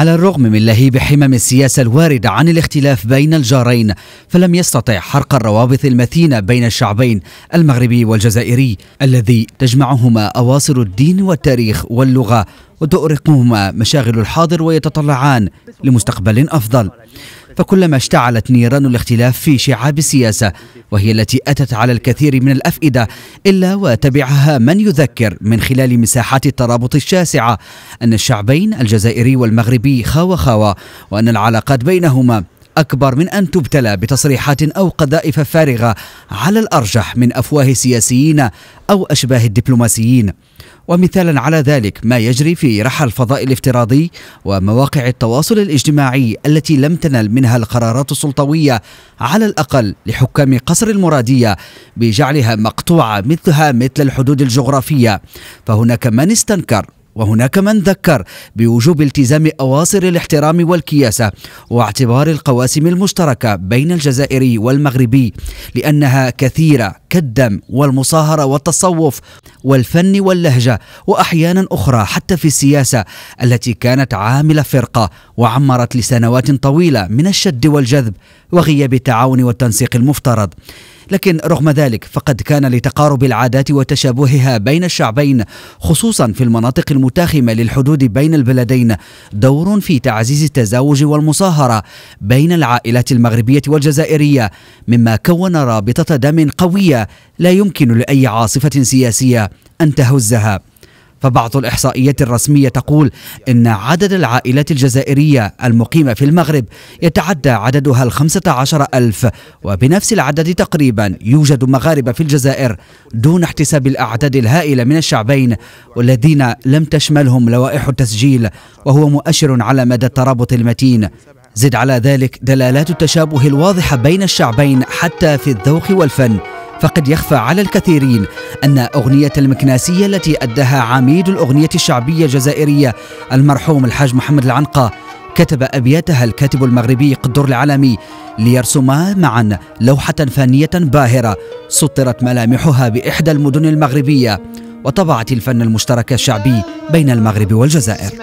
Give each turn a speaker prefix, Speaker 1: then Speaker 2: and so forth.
Speaker 1: على الرغم من لهيب حمم السياسة الواردة عن الاختلاف بين الجارين فلم يستطع حرق الروابط المتينة بين الشعبين المغربي والجزائري الذي تجمعهما أواصر الدين والتاريخ واللغة وتؤرقهما مشاغل الحاضر ويتطلعان لمستقبل أفضل فكلما اشتعلت نيران الاختلاف في شعاب السياسة وهي التي أتت على الكثير من الأفئدة إلا وتبعها من يذكر من خلال مساحات الترابط الشاسعة أن الشعبين الجزائري والمغربي خاوة خاوة وأن العلاقات بينهما أكبر من أن تبتلى بتصريحات أو قذائف فارغة على الأرجح من أفواه سياسيين أو أشباه الدبلوماسيين ومثالا على ذلك ما يجري في رحى الفضاء الافتراضي ومواقع التواصل الاجتماعي التي لم تنل منها القرارات السلطوية على الأقل لحكام قصر المرادية بجعلها مقطوعة مثلها مثل الحدود الجغرافية فهناك من استنكر وهناك من ذكر بوجوب التزام أواصر الاحترام والكياسة واعتبار القواسم المشتركة بين الجزائري والمغربي لأنها كثيرة كالدم والمصاهرة والتصوف والفن واللهجة وأحيانا أخرى حتى في السياسة التي كانت عامله فرقة وعمرت لسنوات طويلة من الشد والجذب وغياب التعاون والتنسيق المفترض لكن رغم ذلك فقد كان لتقارب العادات وتشابهها بين الشعبين خصوصا في المناطق المتاخمة للحدود بين البلدين دور في تعزيز التزاوج والمصاهرة بين العائلات المغربية والجزائرية مما كون رابطة دم قوية لا يمكن لأي عاصفة سياسية أن تهزها فبعض الإحصائيات الرسمية تقول إن عدد العائلات الجزائرية المقيمة في المغرب يتعدى عددها الخمسة عشر ألف وبنفس العدد تقريبا يوجد مغاربة في الجزائر دون احتساب الأعداد الهائلة من الشعبين والذين لم تشملهم لوائح التسجيل وهو مؤشر على مدى الترابط المتين زد على ذلك دلالات التشابه الواضحة بين الشعبين حتى في الذوق والفن فقد يخفى على الكثيرين أن أغنية المكناسية التي أداها عميد الأغنية الشعبية الجزائرية المرحوم الحاج محمد العنقا كتب أبياتها الكاتب المغربي قدر العالمي ليرسما معا لوحة فنية باهرة سطرت ملامحها بإحدى المدن المغربية وطبعت الفن المشترك الشعبي بين المغرب والجزائر